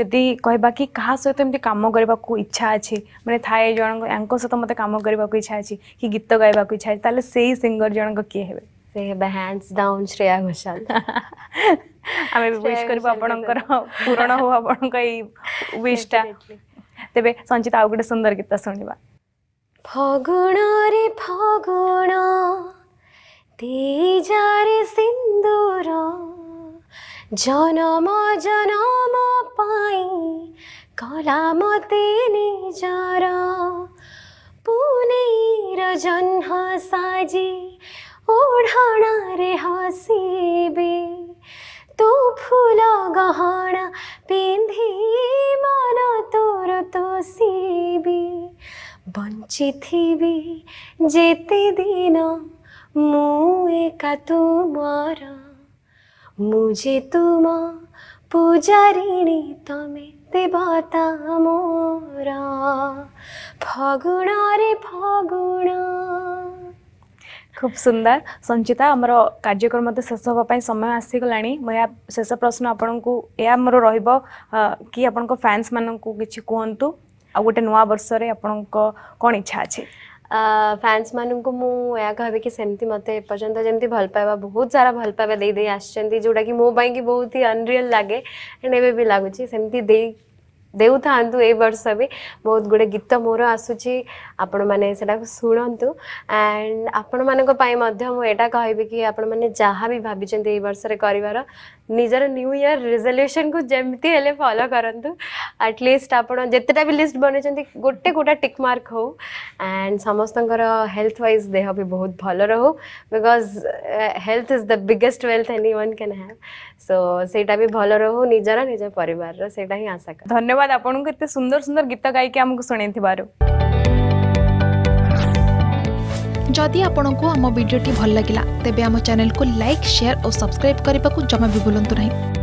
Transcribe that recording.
ଯଦି କହିବା କି କାହା ସହିତ ଏମିତି କାମ କରିବାକୁ ଇଚ୍ଛା ଅଛି ମାନେ ଥାଏ ଜଣଙ୍କ ୟାଙ୍କ ସହିତ ମୋତେ କାମ କରିବାକୁ ଇଚ୍ଛା ଅଛି କି ଗୀତ ଗାଇବାକୁ ଇଚ୍ଛା ଅଛି ତାହେଲେ ସେଇ ସିଙ୍ଗର ଜଣଙ୍କ କିଏ ହେବେ ସେ ହେବେ ହ୍ୟାଣ୍ଡସ୍ ଡାଉନ୍ ଶ୍ରେୟା ଘୋଷାଲ ଆମେ ବି ୱିଶ୍ କରିବୁ ଆପଣଙ୍କର ପୂରଣ ହଉ ଆପଣଙ୍କ ଏଇ ୱିଶ୍ଟା ତେବେ ସଞ୍ଚିତ ଆଉ ଗୋଟେ ସୁନ୍ଦର ଗୀତ ଶୁଣିବା ଫଗୁଣରେ ଫଗୁଣ ତେଜାରେ ସିନ୍ଦୁର ଜନମ ଜନମ পাই কলা মতে নিজর পুনেইর জহ্ন সাজি ওଢ଼ଣାରେ ହସିବି ତୁ ଫୁଲ ଗହଣା ପିନ୍ଧି ମନ ତୋର ତୋଷିବି ବଞ୍ଚିଥିବି ଯେତେ ଦିନ ମୁଁ ଏକା ତୁମର ମୁଁ ଯେ ତୁମ ପୂଜାରିଣୀ ତମେ ଦେବତା ମୋର ଫଗୁଣରେ ଫଗୁଣ ଖୁବ ସୁନ୍ଦର ସଞ୍ଚିତା ଆମର କାର୍ଯ୍ୟକ୍ରମ ତ ଶେଷ ହେବା ପାଇଁ ସମୟ ଆସିଗଲାଣି ମୁଁ ଏହା ଶେଷ ପ୍ରଶ୍ନ ଆପଣଙ୍କୁ ଏହା ମୋର ରହିବ କି ଆପଣଙ୍କ ଫ୍ୟାନ୍ସ ମାନଙ୍କୁ କିଛି କୁହନ୍ତୁ ଆଉ ଗୋଟେ ନୂଆ ବର୍ଷରେ ଆପଣଙ୍କ କ'ଣ ଇଚ୍ଛା ଅଛି फैंस मान को मुझे कि सेमती मत एपर्तंत जमी भल पाइबा बहुत सारा भल पाइबा दे आसी जोटा कि मोबाइल की बहुत ही अनरीयल लगे एंड एवं भी लगुच दे था ए वर्ष भी बहुत गुड़े गीत मोर आसूरी आपण मैंने शुणु एंड आपण मानी यहाँ कह कि जहाँ भी भाई वर्ष निजर न्यू इयर रिजल्यूशन को जमती हेल्ले फलो करूँ आटलिस्ट आप जितेटा भी लिस्ट बन गोटे गोटा टिक मार्क हो एंड समस्त हेल्थ वाइज देह भी बहुत भल रो because health is the biggest wealth anyone can have so सहीटा भी भल रो निजर निज पर सहीटा ही आशा कर धन्यवाद आपत सुंदर सुंदर गीत गायक आमको शुणी जदि आपण को आम भिडी भल लगा तेब आम चेल को लाइक सेयार और सब्सक्राइब करने को जमा भी बुलां नहीं